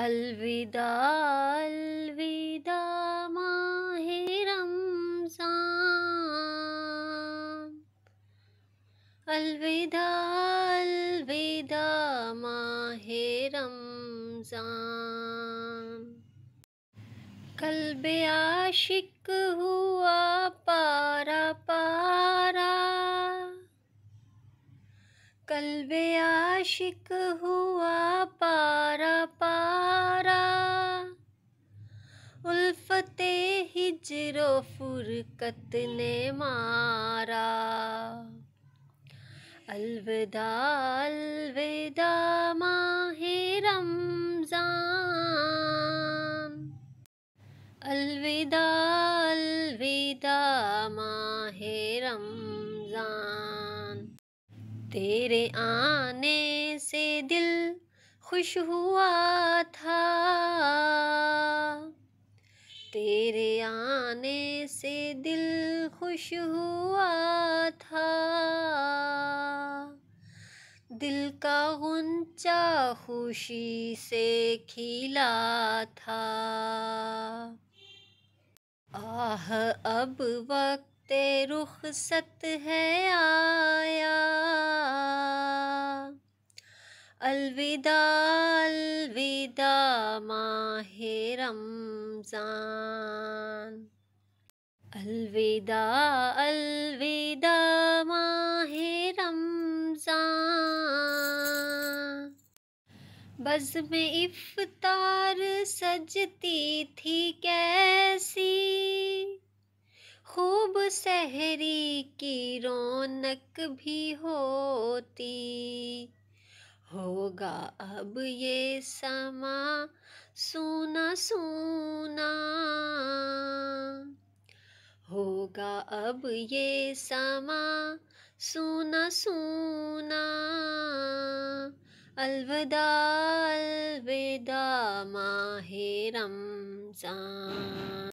अलविदा अलविदा माहे रमजान अलविदा अलविदा माहे रमजान कल्ब आशिक हुआ पारा पारा कल्ब आशिक हुआ चिरो फुरकत ने मारा अलविदा अलविदा माहे रमजान अलविदा अलविदा माहे रमजान तेरे आने से दिल खुश हुआ था तेरे आने से दिल खुश हुआ था दिल का गुंचा खुशी से खिला था आह अब वक्त रुख सत है आया अलविदा अलविदा माहिरम रमज़ान अलविदा अलविदा माहे रमज़ान में इफ्तार सजती थी कैसी खूब सहरी की रौनक भी होती होगा अब ये समा सुना सुना होगा अब ये समा सुना सुना अलविदा अलविदा माहे रमजान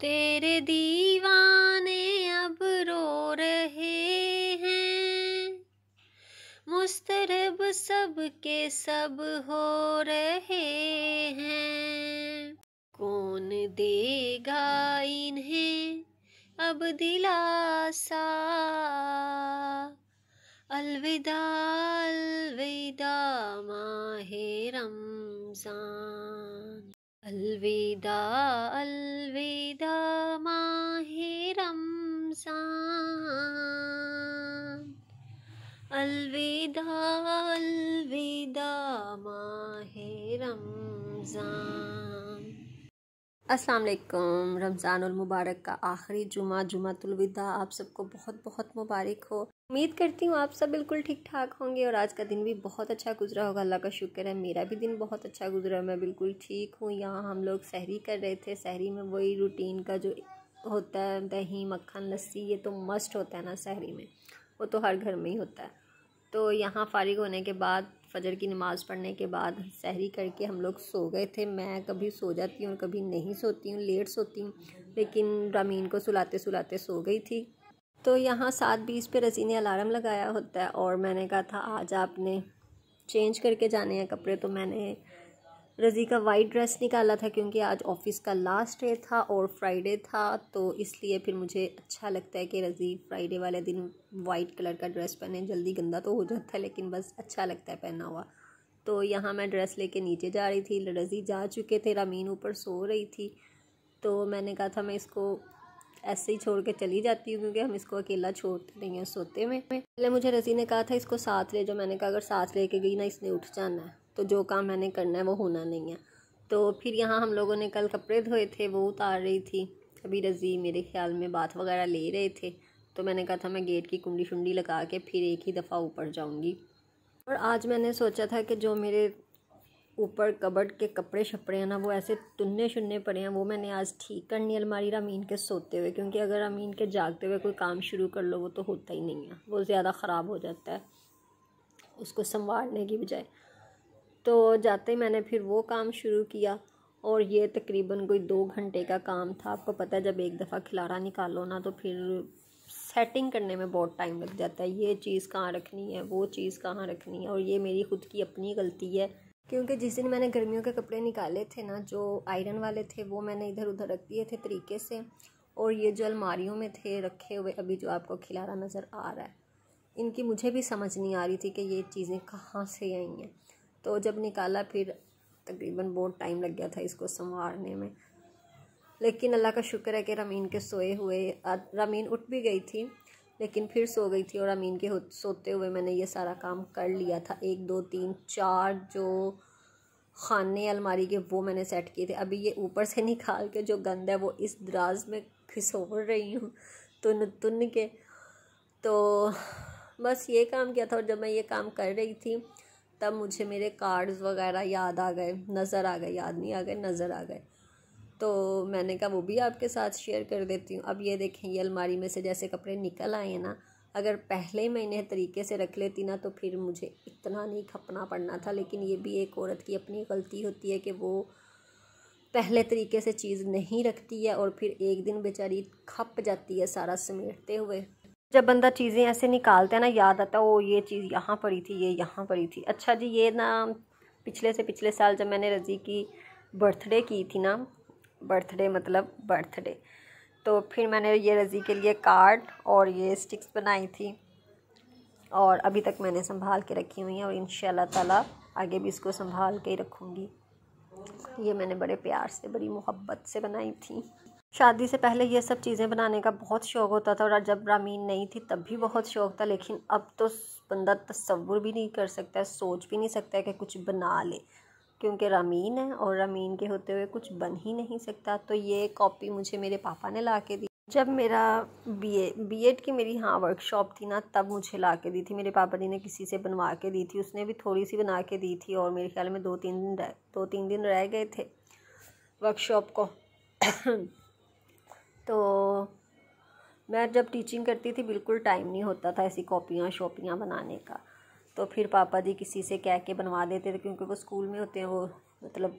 तेरे दीवाने अब रो रहे मुस्तरब सब के सब हो रहे हैं कौन देगा इन्हें अब दिलासा अलविदा अलविदा माहे रमजान अलविदा अलविदा अलविदा अलविदा माहे रमज़ान अस्सलाम वालेकुम रमज़ान मुबारक का आखिरी जुमा जुमातुलविदा आप सबको बहुत बहुत मुबारक हो उम्मीद करती हूँ आप सब बिल्कुल ठीक ठाक होंगे और आज का दिन भी बहुत अच्छा गुजरा होगा अल्लाह का शुक्र है मेरा भी दिन बहुत अच्छा गुजरा मैं बिल्कुल ठीक हूँ यहाँ हम लोग सहरी कर रहे थे सहरी में वही रूटीन का जो होता है दही मक्खन लस्सी ये तो मस्ट होता है ना सहरी में वो तो हर घर में ही होता है तो यहाँ फ़ारिग होने के बाद फजर की नमाज़ पढ़ने के बाद सहरी करके हम लोग सो गए थे मैं कभी सो जाती हूँ कभी नहीं सोती हूँ लेट सोती हूँ लेकिन रामीन को सुलाते सुलाते सो गई थी तो यहाँ सात बीस पे रसी ने अलार्म लगाया होता है और मैंने कहा था आज आपने चेंज करके जाने हैं कपड़े तो मैंने रज़ी का वाइट ड्रेस निकाला था क्योंकि आज ऑफिस का लास्ट डे था और फ्राइडे था तो इसलिए फिर मुझे अच्छा लगता है कि रज़ी फ्राइडे वाले दिन वाइट कलर का ड्रेस पहने जल्दी गंदा तो हो जाता है लेकिन बस अच्छा लगता है पहना हुआ तो यहाँ मैं ड्रेस लेके नीचे जा रही थी रज़ी जा चुके थे रामीन ऊपर सो रही थी तो मैंने कहा था मैं इसको ऐसे ही छोड़ के चली जाती हूँ क्योंकि हम इसको अकेला छोड़ते नहीं हैं सोते में पहले मुझे रज़ी ने कहा था इसको साथ ले जो मैंने कहा अगर साथ लेके गई ना इसने उठ जाना है तो जो काम मैंने करना है वो होना नहीं है तो फिर यहाँ हम लोगों ने कल कपड़े धोए थे वो उतार रही थी अभी रज़ी मेरे ख्याल में बात वगैरह ले रहे थे तो मैंने कहा था मैं गेट की कुंडी शुंडी लगा के फिर एक ही दफ़ा ऊपर जाऊँगी और आज मैंने सोचा था कि जो मेरे ऊपर कबड़ के कपड़े शपड़े हैं ना वो ऐसे तुन्ने शुन्ने पड़े हैं वो मैंने आज ठीक करनी अलमारी रामीन के सोते हुए क्योंकि अगर अमीन के जागते हुए कोई काम शुरू कर लो वो तो होता ही नहीं है वो ज़्यादा ख़राब हो जाता है उसको संवारने की बजाय तो जाते ही मैंने फिर वो काम शुरू किया और ये तकरीबन कोई दो घंटे का काम था आपको पता है जब एक दफ़ा खिलारा निकालो ना तो फिर सेटिंग करने में बहुत टाइम लग जाता है ये चीज़ कहाँ रखनी है वो चीज़ कहाँ रखनी है और ये मेरी खुद की अपनी गलती है क्योंकि जिस दिन मैंने गर्मियों के कपड़े निकाले थे ना जो आयरन वाले थे वो मैंने इधर उधर रख दिए थे तरीके से और ये जो अलमारियों में थे रखे हुए अभी जो आपको खिलारा नज़र आ रहा है इनकी मुझे भी समझ नहीं आ रही थी कि ये चीज़ें कहाँ से आई हैं तो जब निकाला फिर तकरीबन बहुत टाइम लग गया था इसको संवारने में लेकिन अल्लाह का शुक्र है कि रमीन के सोए हुए रमीन उठ भी गई थी लेकिन फिर सो गई थी और अमीन के सोते हुए मैंने ये सारा काम कर लिया था एक दो तीन चार जो खाने अलमारी के वो मैंने सेट किए थे अभी ये ऊपर से निकाल के जो गंद है वो इस दराज में घिसोड़ रही हूँ तो तुन तुन के तो बस ये काम किया था और जब मैं ये काम कर रही थी तब मुझे मेरे कार्ड्स वगैरह याद आ गए नज़र आ गए याद नहीं आ गए नज़र आ गए तो मैंने कहा वो भी आपके साथ शेयर कर देती हूँ अब ये देखें ये अलमारी में से जैसे कपड़े निकल आए हैं ना अगर पहले मैं इन्हें तरीके से रख लेती ना तो फिर मुझे इतना नहीं खपना पड़ना था लेकिन ये भी एक औरत की अपनी गलती होती है कि वो पहले तरीके से चीज़ नहीं रखती है और फिर एक दिन बेचारी खप जाती है सारा समेटते हुए जब बंदा चीज़ें ऐसे निकालता है ना याद आता है ओ ये चीज़ यहाँ पड़ी थी ये यहाँ पड़ी थी अच्छा जी ये ना पिछले से पिछले साल जब मैंने रज़ी की बर्थडे की थी ना बर्थडे मतलब बर्थडे तो फिर मैंने ये रज़ी के लिए कार्ड और ये स्टिक्स बनाई थी और अभी तक मैंने संभाल के रखी हुई हैं और इन ताला आगे भी इसको संभाल के ही रखूँगी ये मैंने बड़े प्यार से बड़ी मोहब्बत से बनाई थी शादी से पहले ये सब चीज़ें बनाने का बहुत शौक़ होता था और जब रामीन नहीं थी तब भी बहुत शौक़ था लेकिन अब तो बंदा तस्वुर भी नहीं कर सकता सोच भी नहीं सकता कि कुछ बना ले क्योंकि रामीन है और रामीन के होते हुए कुछ बन ही नहीं सकता तो ये कॉपी मुझे मेरे पापा ने ला के दी जब मेरा बीए बीएड की मेरी हाँ वर्कशॉप थी ना तब मुझे ला के दी थी मेरे पापा जी ने किसी से बनवा के दी थी उसने भी थोड़ी सी बना के दी थी और मेरे ख्याल में दो तीन दिन रह दो तीन दिन रह गए थे वर्कशॉप को तो मैं जब टीचिंग करती थी बिल्कुल टाइम नहीं होता था ऐसी कॉपियाँ शॉपियाँ बनाने का तो फिर पापा जी किसी से कह के बनवा देते थे क्योंकि वो स्कूल में होते हैं वो मतलब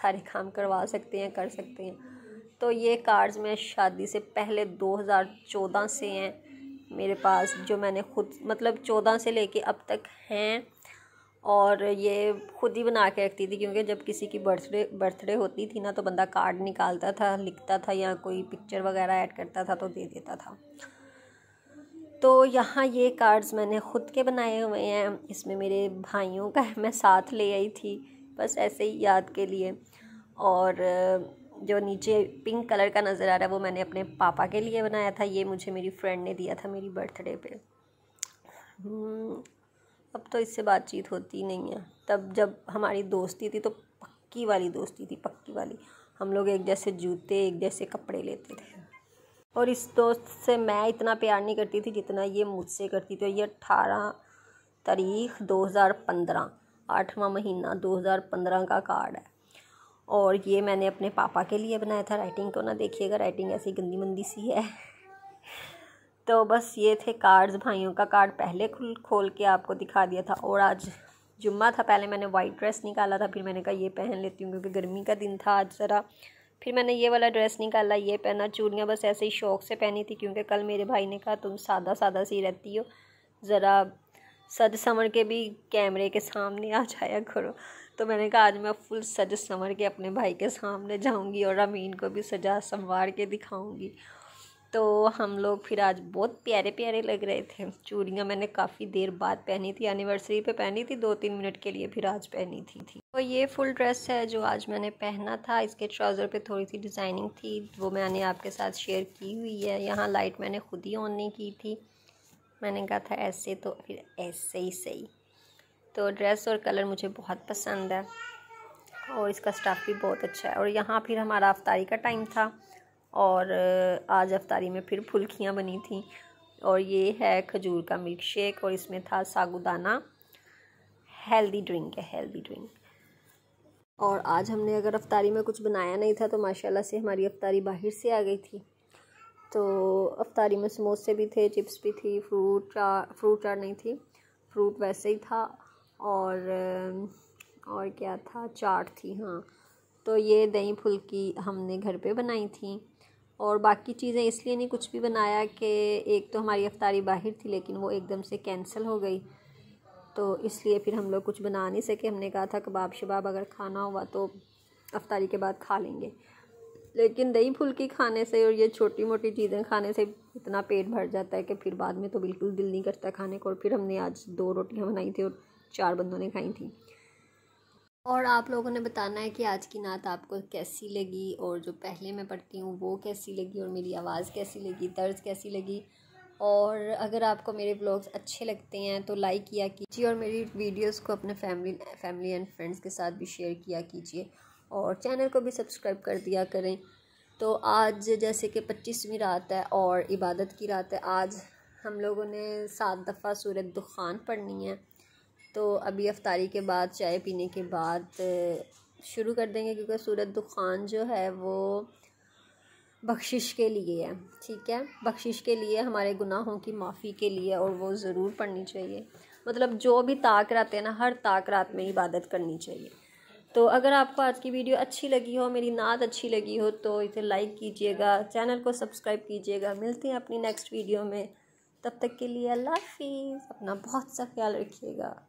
सारे काम करवा सकते हैं कर सकते हैं तो ये कार्ड्स मैं शादी से पहले 2014 से हैं मेरे पास जो मैंने खुद मतलब 14 से लेके अब तक हैं और ये ख़ुद ही बना के रखती थी क्योंकि जब किसी की बर्थडे बर्थडे होती थी ना तो बंदा कार्ड निकालता था लिखता था या कोई पिक्चर वगैरह ऐड करता था तो दे देता था तो यहाँ ये कार्ड्स मैंने ख़ुद के बनाए हुए हैं इसमें मेरे भाइयों का मैं साथ ले आई थी बस ऐसे ही याद के लिए और जो नीचे पिंक कलर का नज़र आ रहा है वो मैंने अपने पापा के लिए बनाया था ये मुझे मेरी फ्रेंड ने दिया था मेरी बर्थडे पे हम्म, अब तो इससे बातचीत होती नहीं है तब जब हमारी दोस्ती थी तो पक्की वाली दोस्ती थी पक्की वाली हम लोग एक जैसे जूते एक जैसे कपड़े लेते थे और इस दोस्त से मैं इतना प्यार नहीं करती थी जितना ये मुझसे करती थी और ये अठारह तारीख 2015 आठवां महीना 2015 का कार्ड है और ये मैंने अपने पापा के लिए बनाया था राइटिंग को तो ना देखिएगा राइटिंग ऐसी गंदी मंदी सी है तो बस ये थे कार्ड्स भाइयों का कार्ड पहले खुल खोल के आपको दिखा दिया था और आज जुम्मा था पहले मैंने वाइट ड्रेस निकाला था फिर मैंने कहा ये पहन लेती हूँ क्योंकि गर्मी का दिन था आज ज़रा फिर मैंने ये वाला ड्रेस निकाला ये पहना चूड़ियाँ बस ऐसे ही शौक से पहनी थी क्योंकि कल मेरे भाई ने कहा तुम सादा सादा सी रहती हो ज़रा सज संवर के भी कैमरे के सामने आ जाया करो तो मैंने कहा आज मैं फुल सज संवर के अपने भाई के सामने जाऊंगी और अमीन को भी सजा संवार के दिखाऊंगी तो हम लोग फिर आज बहुत प्यारे प्यारे लग रहे थे चूड़ियाँ मैंने काफ़ी देर बाद पहनी थी एनिवर्सरी पे पहनी थी दो तीन मिनट के लिए फिर आज पहनी थी थी तो ये फुल ड्रेस है जो आज मैंने पहना था इसके ट्राउज़र पे थोड़ी सी डिज़ाइनिंग थी वो मैंने आपके साथ शेयर की हुई है यहाँ लाइट मैंने खुद ही ऑन नहीं की थी मैंने कहा था ऐसे तो फिर ऐसे ही सही तो ड्रेस और कलर मुझे बहुत पसंद है और इसका स्टाफ भी बहुत अच्छा है और यहाँ फिर हमारा अफ्तारी का टाइम था और आज अफ्तारी में फिर फुल्कियाँ बनी थी और ये है खजूर का मिल्क शेक और इसमें था सागुदाना हेल्दी ड्रिंक है हेल्दी ड्रिंक और आज हमने अगर अफ्तारी में कुछ बनाया नहीं था तो माशाल्लाह से हमारी अफ्तारी बाहर से आ गई थी तो अफ्तारी में समोसे भी थे चिप्स भी थी फ्रूट चार फ्रूट चार नहीं थी फ्रूट वैसे ही था और और क्या था चाट थी हाँ तो ये दही फुल्की हमने घर पे बनाई थी और बाकी चीज़ें इसलिए नहीं कुछ भी बनाया कि एक तो हमारी अफ्तारी बाहर थी लेकिन वो एकदम से कैंसिल हो गई तो इसलिए फिर हम लोग कुछ बना नहीं सके हमने कहा था कबाब शबाब अगर खाना हुआ तो अफ्तारी के बाद खा लेंगे लेकिन दही फुल्की खाने से और ये छोटी मोटी चीज़ें खाने से इतना पेट भर जाता है कि फिर बाद में तो बिल्कुल दिल नहीं करता खाने को और फिर हमने आज दो रोटियाँ बनाई थी और चार बंदों ने खाई थी और आप लोगों ने बताना है कि आज की नात आपको कैसी लगी और जो पहले मैं पढ़ती हूँ वो कैसी लगी और मेरी आवाज़ कैसी लगी दर्ज कैसी लगी और अगर आपको मेरे ब्लॉग्स अच्छे लगते हैं तो लाइक किया कीजिए और मेरी वीडियोस को अपने फैमिली फैमिली एंड फ्रेंड्स के साथ भी शेयर किया कीजिए और चैनल को भी सब्सक्राइब कर दिया करें तो आज जैसे कि पच्चीसवीं रात है और इबादत की रात है आज हम लोगों ने सात दफ़ा सूरत दुखान पढ़नी है तो अभी अफ्तारी के बाद चाय पीने के बाद शुरू कर देंगे क्योंकि सूरत दुखान जो है वो बख्शिश के लिए है ठीक है बख्शिश के लिए हमारे गुनाहों की माफ़ी के लिए और वो ज़रूर पढ़नी चाहिए मतलब जो भी ताक रात है ना हर ताक रात में इबादत करनी चाहिए तो अगर आपको आज की वीडियो अच्छी लगी हो मेरी नात अच्छी लगी हो तो इसे लाइक कीजिएगा चैनल को सब्सक्राइब कीजिएगा मिलते हैं अपनी नेक्स्ट वीडियो में तब तक के लिए अल्लाह हाफिज़ अपना बहुत सा ख्याल रखिएगा